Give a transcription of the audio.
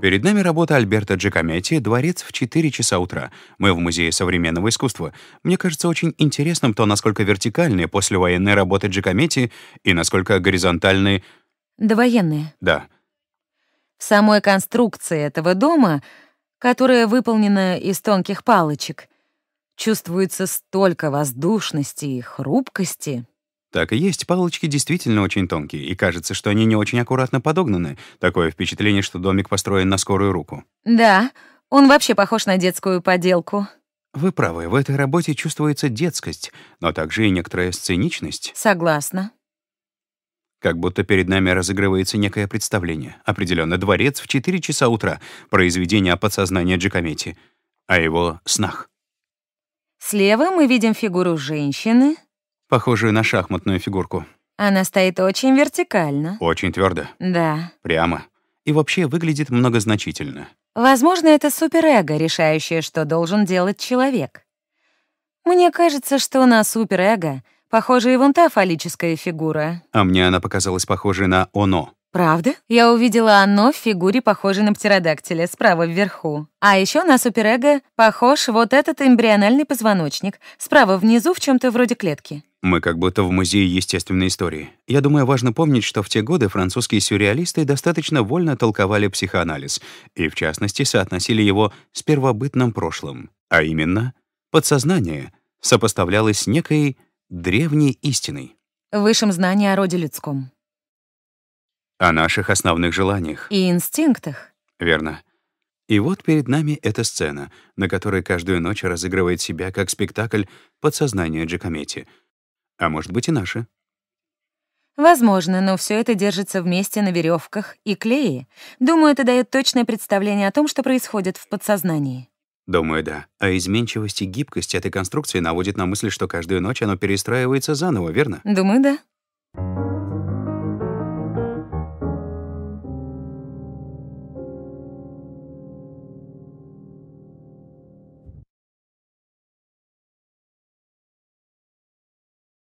Перед нами работа Альберта Джакометти «Дворец в 4 часа утра». Мы в Музее современного искусства. Мне кажется очень интересным то, насколько вертикальные послевоенные работы Джакометти и насколько горизонтальные... Довоенные. Да. В самой конструкции этого дома, которая выполнена из тонких палочек, чувствуется столько воздушности и хрупкости. Так и есть, палочки действительно очень тонкие, и кажется, что они не очень аккуратно подогнаны. Такое впечатление, что домик построен на скорую руку. Да, он вообще похож на детскую поделку. Вы правы, в этой работе чувствуется детскость, но также и некоторая сценичность. Согласна. Как будто перед нами разыгрывается некое представление. Определенно, дворец в 4 часа утра, произведение о подсознании Джакометти, о его снах. Слева мы видим фигуру женщины, похожую на шахматную фигурку. Она стоит очень вертикально. Очень твердо. Да. Прямо. И вообще выглядит многозначительно. Возможно, это суперэго, решающее, что должен делать человек. Мне кажется, что на суперэго похожа и вон та фаллическая фигура. А мне она показалась похожей на оно. Правда? Я увидела оно в фигуре, похожей на птеродактиля, справа вверху. А еще на суперэго похож вот этот эмбриональный позвоночник, справа внизу в чем то вроде клетки. Мы как будто в музее естественной истории. Я думаю, важно помнить, что в те годы французские сюрреалисты достаточно вольно толковали психоанализ и, в частности, соотносили его с первобытным прошлым, а именно подсознание сопоставлялось с некой древней истиной. Высшим знание о роде людском. О наших основных желаниях. И инстинктах. Верно. И вот перед нами эта сцена, на которой каждую ночь разыгрывает себя как спектакль подсознание Джакометти — а может быть и наши. Возможно, но все это держится вместе на веревках и клее. Думаю, это дает точное представление о том, что происходит в подсознании. Думаю, да. А изменчивость и гибкость этой конструкции наводит на мысль, что каждую ночь оно перестраивается заново, верно? Думаю, да.